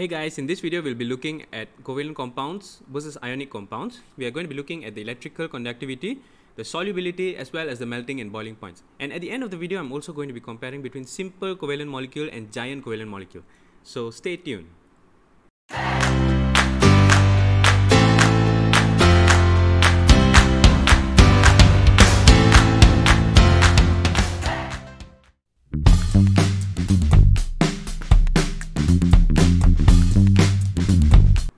Hey guys, in this video we'll be looking at covalent compounds versus ionic compounds. We are going to be looking at the electrical conductivity, the solubility as well as the melting and boiling points. And at the end of the video I'm also going to be comparing between simple covalent molecule and giant covalent molecule. So stay tuned.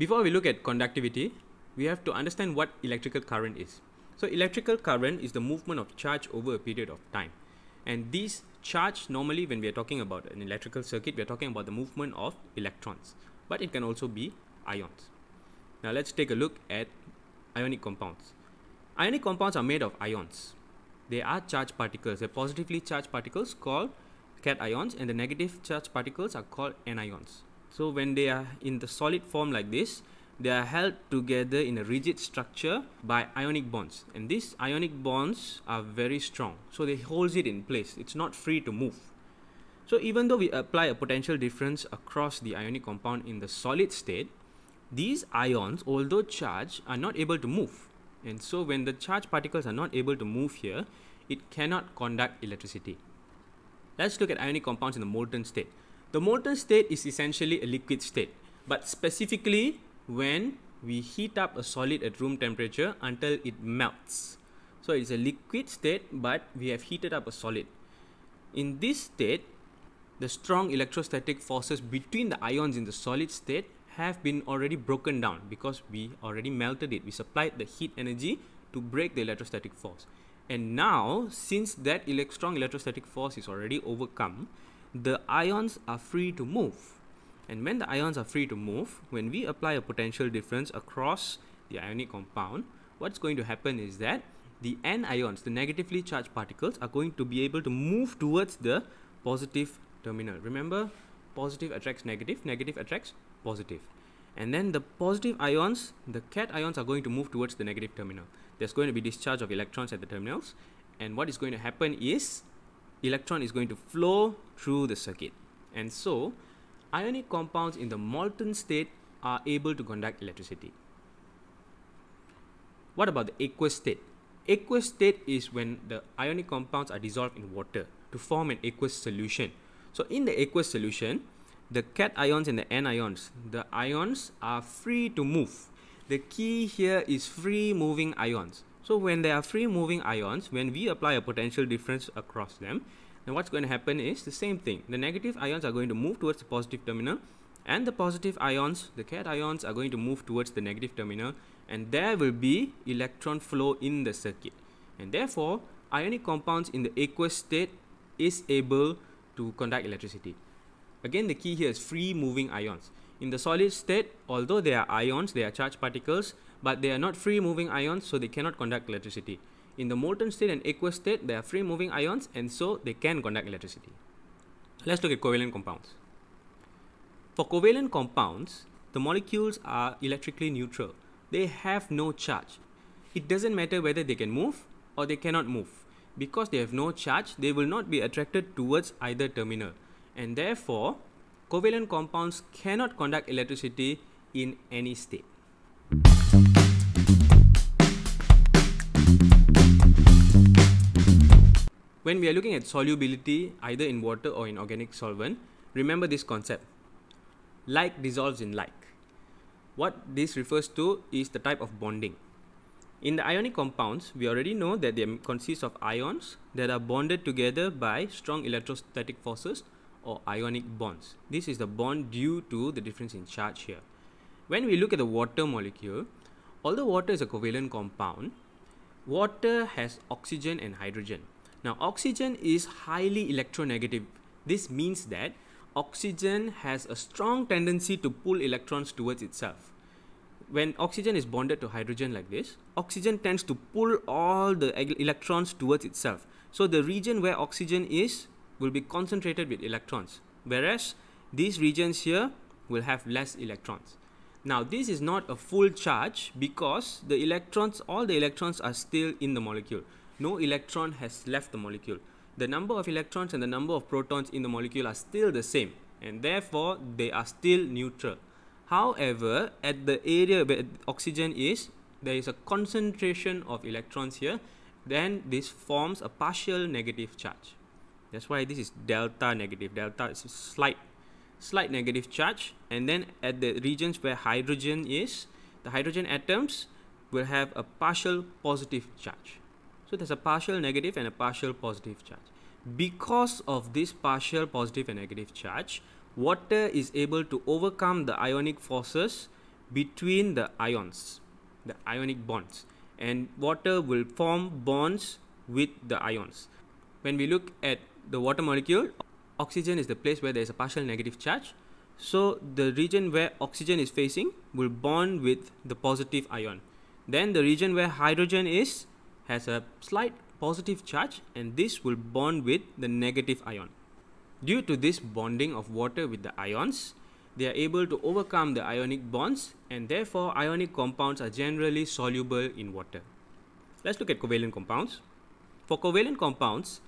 Before we look at conductivity, we have to understand what electrical current is. So electrical current is the movement of charge over a period of time. And these charge normally when we are talking about an electrical circuit, we are talking about the movement of electrons, but it can also be ions. Now let's take a look at ionic compounds. Ionic compounds are made of ions. They are charged particles. They're positively charged particles called cations and the negative charged particles are called anions. So when they are in the solid form like this, they are held together in a rigid structure by ionic bonds. And these ionic bonds are very strong. So they holds it in place. It's not free to move. So even though we apply a potential difference across the ionic compound in the solid state, these ions, although charged, are not able to move. And so when the charged particles are not able to move here, it cannot conduct electricity. Let's look at ionic compounds in the molten state. The molten state is essentially a liquid state, but specifically when we heat up a solid at room temperature until it melts. So it's a liquid state, but we have heated up a solid. In this state, the strong electrostatic forces between the ions in the solid state have been already broken down because we already melted it. We supplied the heat energy to break the electrostatic force. And now, since that strong electrostatic force is already overcome, the ions are free to move. And when the ions are free to move, when we apply a potential difference across the ionic compound, what's going to happen is that the ions, the negatively charged particles, are going to be able to move towards the positive terminal. Remember, positive attracts negative, negative attracts positive. And then the positive ions, the cat ions are going to move towards the negative terminal. There's going to be discharge of electrons at the terminals. And what is going to happen is electron is going to flow through the circuit. And so, ionic compounds in the molten state are able to conduct electricity. What about the aqueous state? Aqueous state is when the ionic compounds are dissolved in water to form an aqueous solution. So in the aqueous solution, the cations and the anions, the ions are free to move. The key here is free moving ions. So when there are free moving ions, when we apply a potential difference across them, then what's going to happen is the same thing. The negative ions are going to move towards the positive terminal and the positive ions, the ions, are going to move towards the negative terminal and there will be electron flow in the circuit. And therefore, ionic compounds in the aqueous state is able to conduct electricity. Again, the key here is free moving ions. In the solid state, although they are ions, they are charged particles, but they are not free moving ions, so they cannot conduct electricity. In the molten state and aqueous state, they are free moving ions, and so they can conduct electricity. Let's look at covalent compounds. For covalent compounds, the molecules are electrically neutral. They have no charge. It doesn't matter whether they can move or they cannot move. Because they have no charge, they will not be attracted towards either terminal. And therefore, covalent compounds cannot conduct electricity in any state. When we are looking at solubility either in water or in organic solvent, remember this concept. Like dissolves in like. What this refers to is the type of bonding. In the ionic compounds, we already know that they consist of ions that are bonded together by strong electrostatic forces or ionic bonds. This is the bond due to the difference in charge here. When we look at the water molecule, although water is a covalent compound, water has oxygen and hydrogen. Now, oxygen is highly electronegative. This means that oxygen has a strong tendency to pull electrons towards itself. When oxygen is bonded to hydrogen like this, oxygen tends to pull all the electrons towards itself. So the region where oxygen is will be concentrated with electrons, whereas these regions here will have less electrons. Now this is not a full charge because the electrons, all the electrons are still in the molecule. No electron has left the molecule. The number of electrons and the number of protons in the molecule are still the same and therefore they are still neutral. However, at the area where oxygen is, there is a concentration of electrons here, then this forms a partial negative charge. That's why this is delta negative. Delta is a slight, slight negative charge. And then at the regions where hydrogen is, the hydrogen atoms will have a partial positive charge. So there's a partial negative and a partial positive charge. Because of this partial positive and negative charge, water is able to overcome the ionic forces between the ions, the ionic bonds. And water will form bonds with the ions when we look at the water molecule, oxygen is the place where there is a partial negative charge. So the region where oxygen is facing will bond with the positive ion. Then the region where hydrogen is has a slight positive charge and this will bond with the negative ion. Due to this bonding of water with the ions, they are able to overcome the ionic bonds and therefore ionic compounds are generally soluble in water. Let's look at covalent compounds. For covalent compounds,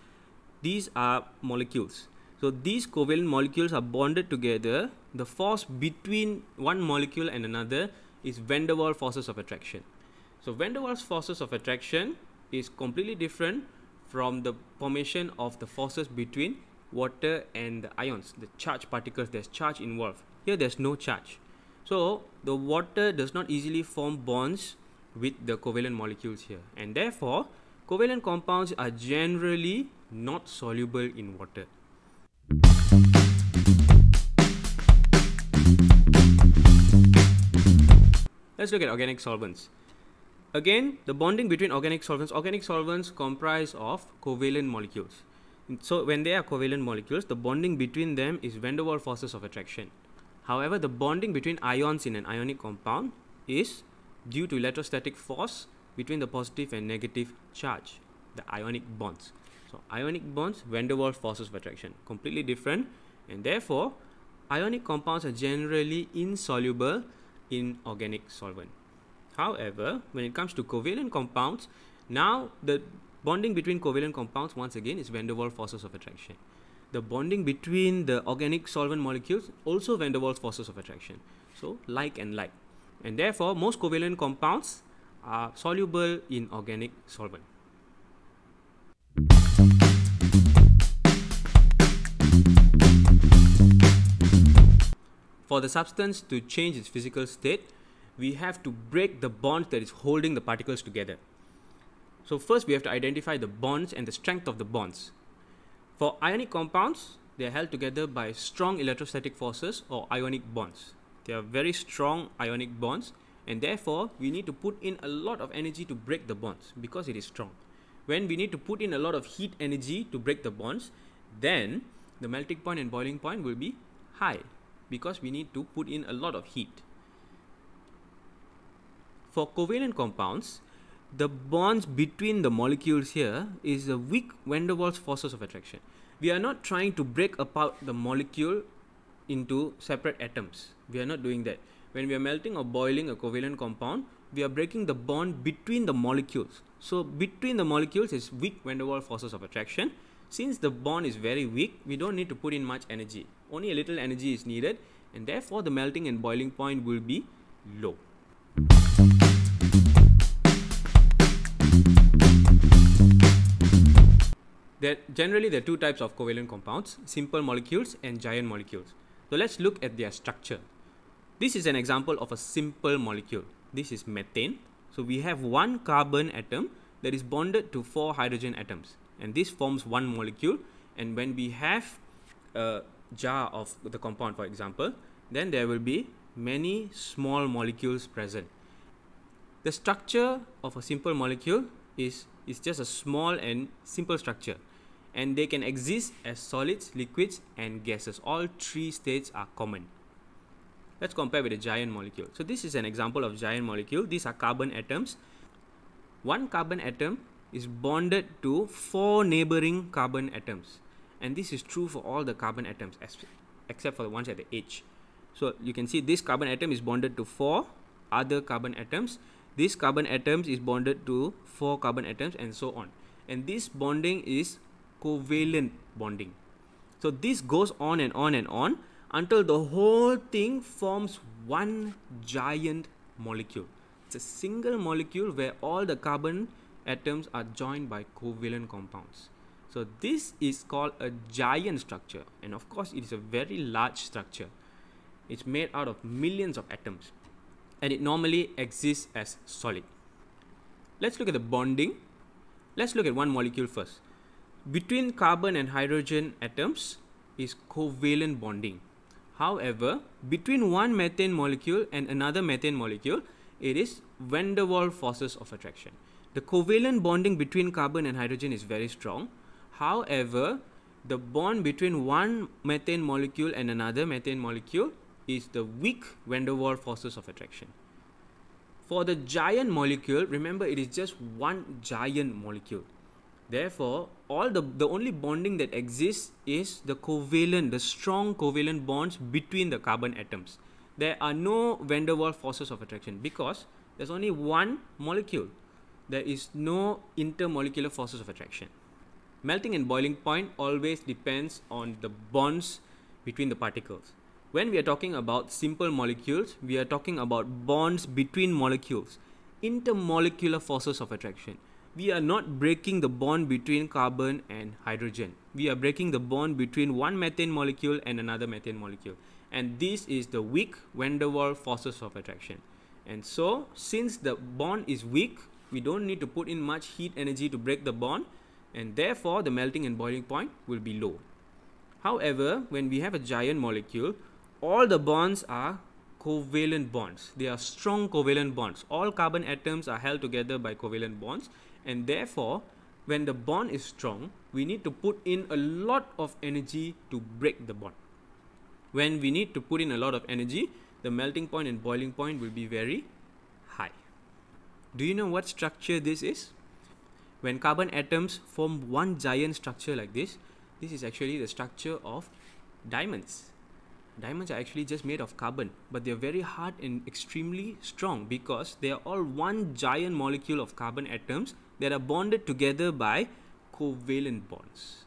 these are molecules so these covalent molecules are bonded together the force between one molecule and another is van der Waals forces of attraction so van der Waals forces of attraction is completely different from the formation of the forces between water and the ions the charged particles there's charge involved here there's no charge so the water does not easily form bonds with the covalent molecules here and therefore covalent compounds are generally not soluble in water. Let's look at organic solvents. Again, the bonding between organic solvents. Organic solvents comprise of covalent molecules. So when they are covalent molecules, the bonding between them is van der Waals forces of attraction. However, the bonding between ions in an ionic compound is due to electrostatic force between the positive and negative charge, the ionic bonds. So ionic bonds, van der Waals forces of attraction, completely different. And therefore, ionic compounds are generally insoluble in organic solvent. However, when it comes to covalent compounds, now the bonding between covalent compounds once again is van der Waals forces of attraction. The bonding between the organic solvent molecules also van der Waals forces of attraction. So like and like. And therefore, most covalent compounds are soluble in organic solvent. For the substance to change its physical state, we have to break the bonds that is holding the particles together. So first we have to identify the bonds and the strength of the bonds. For ionic compounds, they are held together by strong electrostatic forces or ionic bonds. They are very strong ionic bonds and therefore we need to put in a lot of energy to break the bonds because it is strong. When we need to put in a lot of heat energy to break the bonds, then the melting point and boiling point will be high because we need to put in a lot of heat. For covalent compounds, the bonds between the molecules here is the weak van der Waals forces of attraction. We are not trying to break apart the molecule into separate atoms. We are not doing that. When we are melting or boiling a covalent compound, we are breaking the bond between the molecules. So between the molecules is weak van der Waals forces of attraction since the bond is very weak, we don't need to put in much energy. Only a little energy is needed and therefore the melting and boiling point will be low. There, generally, there are two types of covalent compounds, simple molecules and giant molecules. So let's look at their structure. This is an example of a simple molecule. This is methane. So we have one carbon atom that is bonded to four hydrogen atoms and this forms one molecule and when we have a jar of the compound for example then there will be many small molecules present the structure of a simple molecule is is just a small and simple structure and they can exist as solids liquids and gases all three states are common let's compare with a giant molecule so this is an example of giant molecule these are carbon atoms one carbon atom is bonded to four neighboring carbon atoms. And this is true for all the carbon atoms except for the ones at the edge. So you can see this carbon atom is bonded to four other carbon atoms. This carbon atoms is bonded to four carbon atoms and so on. And this bonding is covalent bonding. So this goes on and on and on until the whole thing forms one giant molecule. It's a single molecule where all the carbon atoms are joined by covalent compounds. So this is called a giant structure and of course it is a very large structure. It's made out of millions of atoms and it normally exists as solid. Let's look at the bonding. Let's look at one molecule first. Between carbon and hydrogen atoms is covalent bonding. However, between one methane molecule and another methane molecule, it is van der Waals forces of attraction. The covalent bonding between carbon and hydrogen is very strong. However, the bond between one methane molecule and another methane molecule is the weak van der Waals forces of attraction. For the giant molecule, remember it is just one giant molecule. Therefore, all the, the only bonding that exists is the covalent, the strong covalent bonds between the carbon atoms. There are no van der Waals forces of attraction because there's only one molecule there is no intermolecular forces of attraction. Melting and boiling point always depends on the bonds between the particles. When we are talking about simple molecules, we are talking about bonds between molecules, intermolecular forces of attraction. We are not breaking the bond between carbon and hydrogen. We are breaking the bond between one methane molecule and another methane molecule. And this is the weak van der Waals forces of attraction. And so, since the bond is weak, we don't need to put in much heat energy to break the bond and therefore the melting and boiling point will be low. However, when we have a giant molecule, all the bonds are covalent bonds. They are strong covalent bonds. All carbon atoms are held together by covalent bonds and therefore when the bond is strong, we need to put in a lot of energy to break the bond. When we need to put in a lot of energy, the melting point and boiling point will be very do you know what structure this is? When carbon atoms form one giant structure like this, this is actually the structure of diamonds. Diamonds are actually just made of carbon, but they're very hard and extremely strong because they are all one giant molecule of carbon atoms that are bonded together by covalent bonds.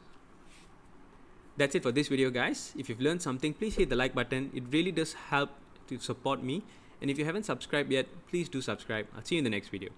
That's it for this video guys. If you've learned something, please hit the like button. It really does help to support me and if you haven't subscribed yet, please do subscribe. I'll see you in the next video.